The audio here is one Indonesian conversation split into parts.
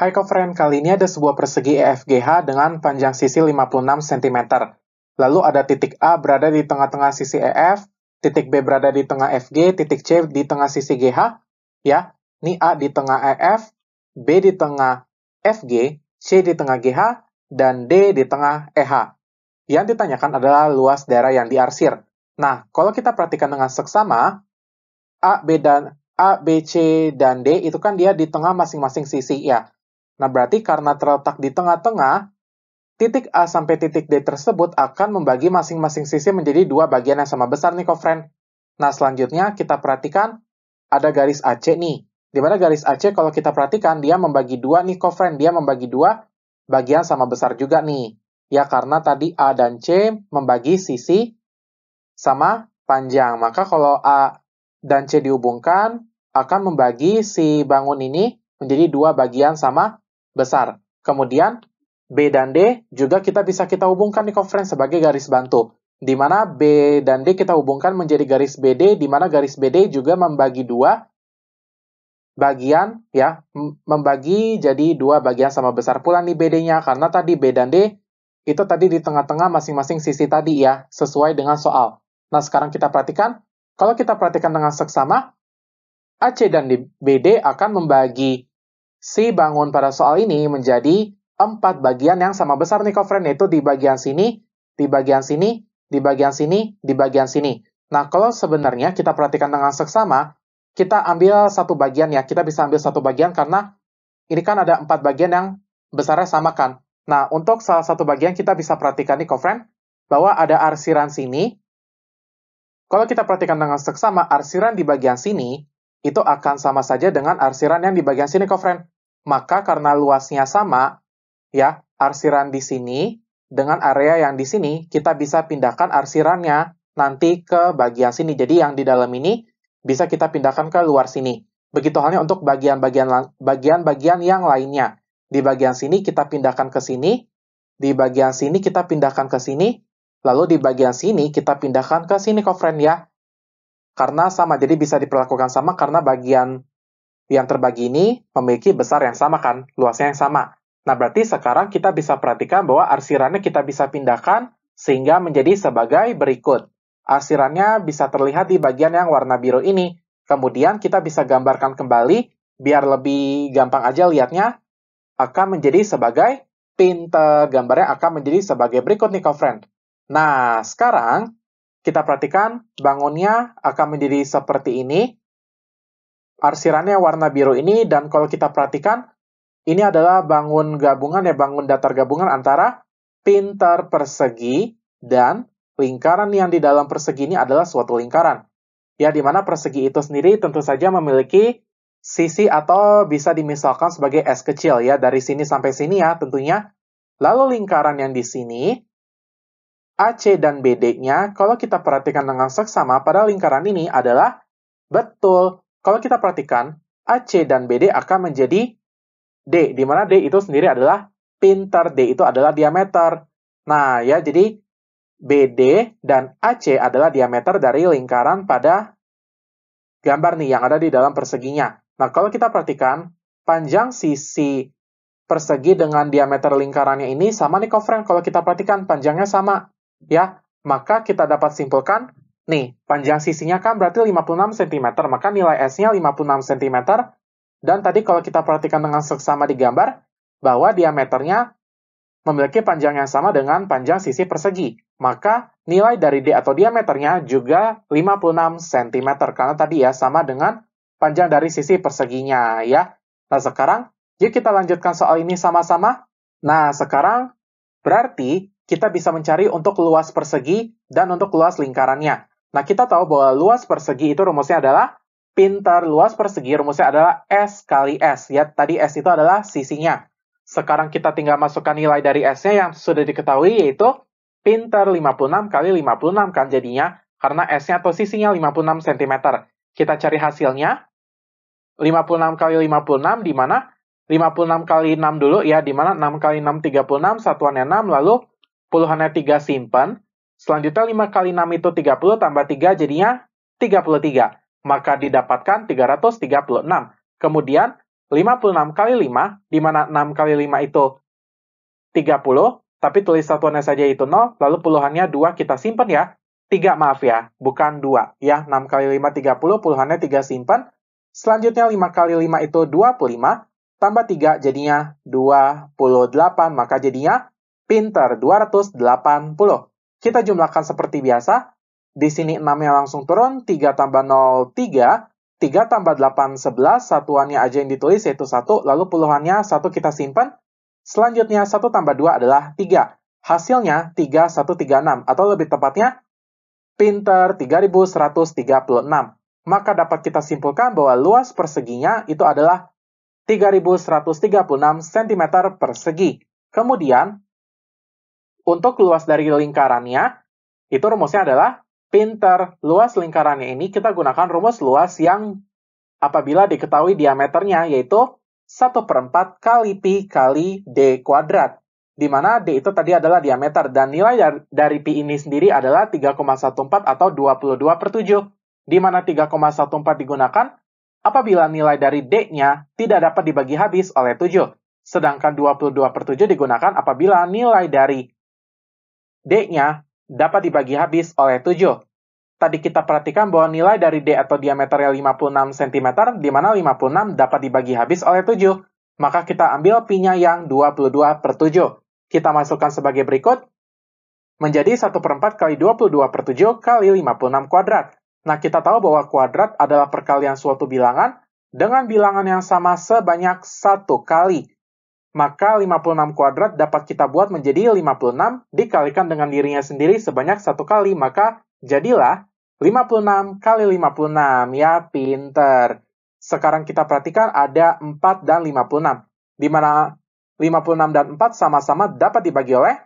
Hai Friend, kali ini ada sebuah persegi EFGH dengan panjang sisi 56 cm. Lalu ada titik A berada di tengah-tengah sisi EF, titik B berada di tengah FG, titik C di tengah sisi GH. Ya, ini A di tengah EF, B di tengah FG, C di tengah GH, dan D di tengah EH. Yang ditanyakan adalah luas daerah yang diarsir. Nah, kalau kita perhatikan dengan seksama, A, B, dan A, B, C, dan D itu kan dia di tengah masing-masing sisi ya. Nah, berarti karena terletak di tengah-tengah, titik A sampai titik D tersebut akan membagi masing-masing sisi menjadi dua bagian yang sama besar nih, kofren Nah, selanjutnya kita perhatikan ada garis AC nih. Dimana garis AC kalau kita perhatikan, dia membagi dua nih, kofren Dia membagi dua bagian sama besar juga nih. Ya, karena tadi A dan C membagi sisi sama panjang. Maka kalau A dan C dihubungkan, akan membagi si bangun ini menjadi dua bagian sama besar. Kemudian B dan D juga kita bisa kita hubungkan di conference sebagai garis bantu. Di mana B dan D kita hubungkan menjadi garis BD, di mana garis BD juga membagi dua bagian, ya, membagi jadi dua bagian sama besar pula nih BD-nya, karena tadi B dan D itu tadi di tengah-tengah masing-masing sisi tadi ya, sesuai dengan soal. Nah, sekarang kita perhatikan, kalau kita perhatikan dengan seksama, AC dan BD akan membagi si bangun pada soal ini menjadi empat bagian yang sama besar nih kofren yaitu di bagian sini, di bagian sini, di bagian sini, di bagian sini. Nah, kalau sebenarnya kita perhatikan dengan seksama, kita ambil satu bagian ya, kita bisa ambil satu bagian karena ini kan ada empat bagian yang besarnya sama kan. Nah, untuk salah satu bagian kita bisa perhatikan nih kofren bahwa ada arsiran sini. Kalau kita perhatikan dengan seksama, arsiran di bagian sini itu akan sama saja dengan arsiran yang di bagian sini, kok, friend. Maka karena luasnya sama, ya, arsiran di sini dengan area yang di sini, kita bisa pindahkan arsirannya nanti ke bagian sini. Jadi yang di dalam ini bisa kita pindahkan ke luar sini. Begitu halnya untuk bagian-bagian bagian-bagian yang lainnya. Di bagian sini kita pindahkan ke sini, di bagian sini kita pindahkan ke sini, lalu di bagian sini kita pindahkan ke sini, kok, friend, ya karena sama. Jadi bisa diperlakukan sama karena bagian yang terbagi ini memiliki besar yang sama kan, luasnya yang sama. Nah, berarti sekarang kita bisa perhatikan bahwa arsirannya kita bisa pindahkan sehingga menjadi sebagai berikut. Arsirannya bisa terlihat di bagian yang warna biru ini. Kemudian kita bisa gambarkan kembali biar lebih gampang aja lihatnya akan menjadi sebagai pinter. Gambarnya akan menjadi sebagai berikut nih, kau friend. Nah, sekarang kita perhatikan bangunnya akan menjadi seperti ini. Arsirannya warna biru ini, dan kalau kita perhatikan, ini adalah bangun gabungan ya, bangun datar gabungan antara pintar persegi dan lingkaran yang di dalam persegi ini adalah suatu lingkaran. Ya, di mana persegi itu sendiri tentu saja memiliki sisi atau bisa dimisalkan sebagai S kecil ya, dari sini sampai sini ya tentunya. Lalu lingkaran yang di sini AC dan BD-nya, kalau kita perhatikan dengan seksama pada lingkaran ini adalah betul. Kalau kita perhatikan, AC dan BD akan menjadi D, di mana D itu sendiri adalah pinter, D itu adalah diameter. Nah, ya, jadi BD dan AC adalah diameter dari lingkaran pada gambar nih yang ada di dalam perseginya. Nah, kalau kita perhatikan, panjang sisi persegi dengan diameter lingkarannya ini sama nih, Kofren. Kalau kita perhatikan, panjangnya sama ya, maka kita dapat simpulkan, nih, panjang sisinya kan berarti 56 cm, maka nilai S-nya 56 cm, dan tadi kalau kita perhatikan dengan seksama di gambar, bahwa diameternya memiliki panjang yang sama dengan panjang sisi persegi. Maka nilai dari D atau diameternya juga 56 cm, karena tadi ya sama dengan panjang dari sisi perseginya ya. Nah sekarang, yuk kita lanjutkan soal ini sama-sama. Nah sekarang, berarti kita bisa mencari untuk luas persegi dan untuk luas lingkarannya. Nah, kita tahu bahwa luas persegi itu rumusnya adalah pintar luas persegi rumusnya adalah S kali S. Ya, tadi S itu adalah sisinya. Sekarang kita tinggal masukkan nilai dari S-nya yang sudah diketahui yaitu pintar 56 kali 56 kan jadinya karena S-nya atau sisinya 56 cm. Kita cari hasilnya. 56 kali 56 di mana? 56 kali 6 dulu ya, di mana 6 kali 6 36, satuannya 6, lalu puluhannya 3 simpan, selanjutnya 5 kali 6 itu 30 tambah 3 jadinya 33, maka didapatkan 336. Kemudian 56 kali 5, di mana 6 kali 5 itu 30, tapi tulis satuannya saja itu 0, lalu puluhannya 2 kita simpan ya, 3 maaf ya, bukan 2 ya. 6 kali 5 30, puluhannya 3 simpan. Selanjutnya 5 kali 5 itu 25, tambah 3 jadinya 28, maka jadinya Pinter 280. Kita jumlahkan seperti biasa. Di sini 6-nya langsung turun, 3 tambah 0, 3. 3 tambah 8, 11. Satuannya aja yang ditulis yaitu 1, lalu puluhannya 1 kita simpan. Selanjutnya 1 tambah 2 adalah 3. Hasilnya 3136, atau lebih tepatnya Pinter 3136. Maka dapat kita simpulkan bahwa luas perseginya itu adalah 3136 cm persegi. Kemudian, untuk luas dari lingkarannya, itu rumusnya adalah pinter. Luas lingkarannya ini kita gunakan rumus luas yang apabila diketahui diameternya, yaitu 1 per 4 kali pi kali d kuadrat. Di mana d itu tadi adalah diameter, dan nilai dari pi ini sendiri adalah 3,14 atau 22 per 7. Di mana 3,14 digunakan apabila nilai dari d-nya tidak dapat dibagi habis oleh 7. Sedangkan 22 per 7 digunakan apabila nilai dari D-nya dapat dibagi habis oleh 7. Tadi kita perhatikan bahwa nilai dari D atau diameternya 56 cm, di mana 56 dapat dibagi habis oleh 7. Maka kita ambil p nya yang 22 per 7. Kita masukkan sebagai berikut, menjadi 1 per 4 kali 22 per 7 kali 56 kuadrat. Nah, kita tahu bahwa kuadrat adalah perkalian suatu bilangan dengan bilangan yang sama sebanyak satu kali maka 56 kuadrat dapat kita buat menjadi 56 dikalikan dengan dirinya sendiri sebanyak satu kali, maka jadilah 56 kali 56. Ya, pinter. Sekarang kita perhatikan ada 4 dan 56, di mana 56 dan 4 sama-sama dapat dibagi oleh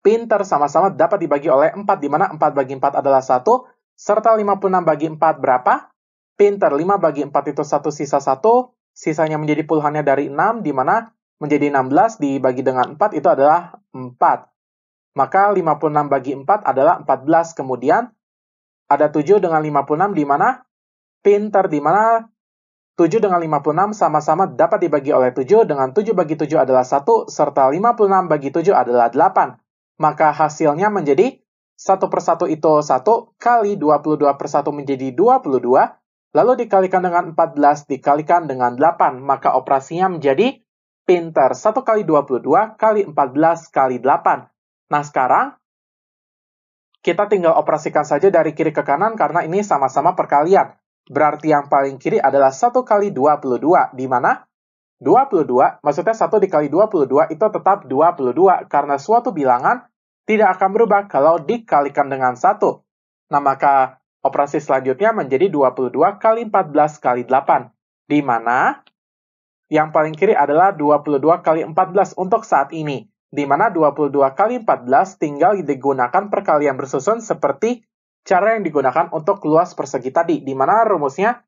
pinter sama-sama dapat dibagi oleh 4, di mana 4 bagi 4 adalah 1, serta 56 bagi 4 berapa? Pinter, 5 bagi 4 itu 1, sisa 1, sisanya menjadi puluhannya dari 6, di mana menjadi 16 dibagi dengan 4 itu adalah 4. Maka 56 bagi 4 adalah 14. Kemudian ada 7 dengan 56 di mana pinter di mana 7 dengan 56 sama-sama dapat dibagi oleh 7 dengan 7 bagi 7 adalah 1 serta 56 bagi 7 adalah 8. Maka hasilnya menjadi 1 per 1 itu 1 kali 22 per 1 menjadi 22 lalu dikalikan dengan 14 dikalikan dengan 8, maka operasinya menjadi pinter. 1 kali 22 kali 14 kali 8. Nah, sekarang kita tinggal operasikan saja dari kiri ke kanan karena ini sama-sama perkalian. Berarti yang paling kiri adalah 1 kali 22, di mana 22, maksudnya 1 dikali 22 itu tetap 22, karena suatu bilangan tidak akan berubah kalau dikalikan dengan 1. Nah, maka Operasi selanjutnya menjadi 22 kali 14 kali 8, di mana yang paling kiri adalah 22 kali 14 untuk saat ini, di mana 22 kali 14 tinggal digunakan perkalian bersusun seperti cara yang digunakan untuk luas persegi tadi, di mana rumusnya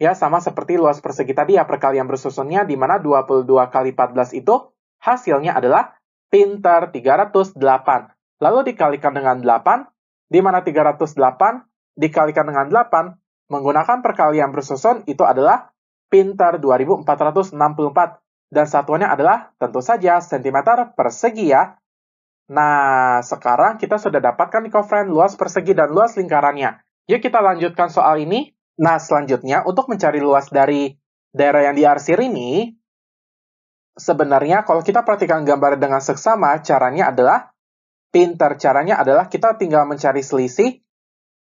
ya sama seperti luas persegi tadi ya perkalian bersusunnya, di mana 22 kali 14 itu hasilnya adalah pinter 308. Lalu dikalikan dengan 8, di mana 308 dikalikan dengan 8 menggunakan perkalian bersusun itu adalah pintar 2464 dan satuannya adalah tentu saja sentimeter persegi ya. Nah, sekarang kita sudah dapatkan kovren luas persegi dan luas lingkarannya. Yuk kita lanjutkan soal ini. Nah, selanjutnya untuk mencari luas dari daerah yang diarsir ini, sebenarnya kalau kita perhatikan gambar dengan seksama, caranya adalah pintar caranya adalah kita tinggal mencari selisih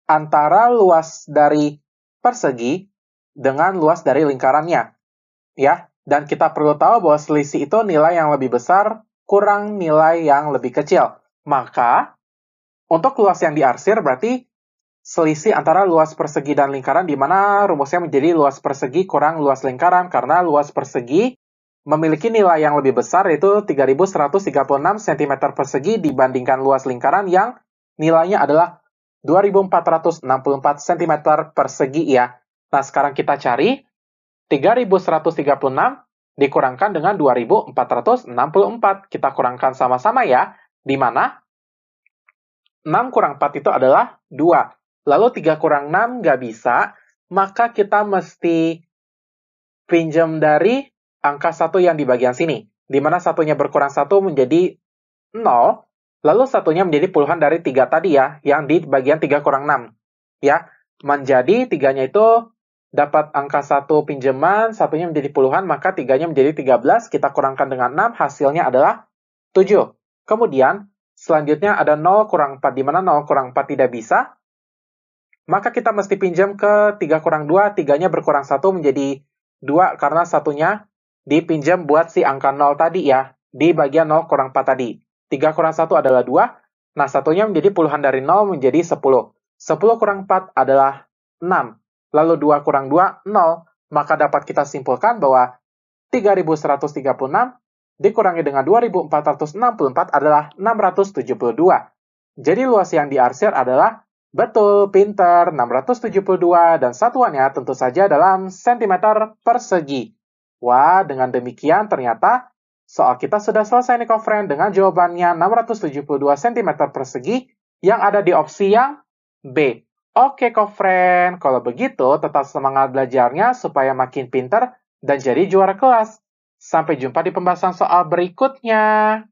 antara luas dari persegi dengan luas dari lingkarannya. Ya, dan kita perlu tahu bahwa selisih itu nilai yang lebih besar kurang nilai yang lebih kecil. Maka, untuk luas yang diarsir berarti selisih antara luas persegi dan lingkaran di mana rumusnya menjadi luas persegi kurang luas lingkaran karena luas persegi memiliki nilai yang lebih besar yaitu 3136 cm persegi dibandingkan luas lingkaran yang nilainya adalah 2464 cm persegi ya. Nah, sekarang kita cari 3136 dikurangkan dengan 2464. Kita kurangkan sama-sama ya, di mana 6 kurang 4 itu adalah 2. Lalu 3 kurang 6 nggak bisa, maka kita mesti pinjam dari angka 1 yang di bagian sini. Di mana satunya berkurang 1 menjadi 0, Lalu satunya menjadi puluhan dari tiga tadi ya, yang di bagian 3 kurang 6. Ya, menjadi tiganya itu dapat angka satu pinjaman, satunya menjadi puluhan, maka tiganya menjadi 13, kita kurangkan dengan 6, hasilnya adalah 7. Kemudian, selanjutnya ada 0 kurang 4, di mana 0 kurang 4 tidak bisa, maka kita mesti pinjam ke 3 kurang 2, tiganya berkurang 1 menjadi 2, karena satunya dipinjam buat si angka 0 tadi ya, di bagian 0 kurang 4 tadi. 3 kurang 1 adalah 2. Nah, satunya menjadi puluhan dari 0 menjadi 10. 10 kurang 4 adalah 6. Lalu 2 kurang 2, 0. Maka dapat kita simpulkan bahwa 3136 dikurangi dengan 2464 adalah 672. Jadi luas yang diarsir adalah betul, pinter, 672, dan satuannya tentu saja dalam sentimeter persegi. Wah, dengan demikian ternyata Soal kita sudah selesai nih friend dengan jawabannya 672 cm persegi yang ada di opsi yang B. Oke friend, kalau begitu tetap semangat belajarnya supaya makin pinter dan jadi juara kelas. Sampai jumpa di pembahasan soal berikutnya.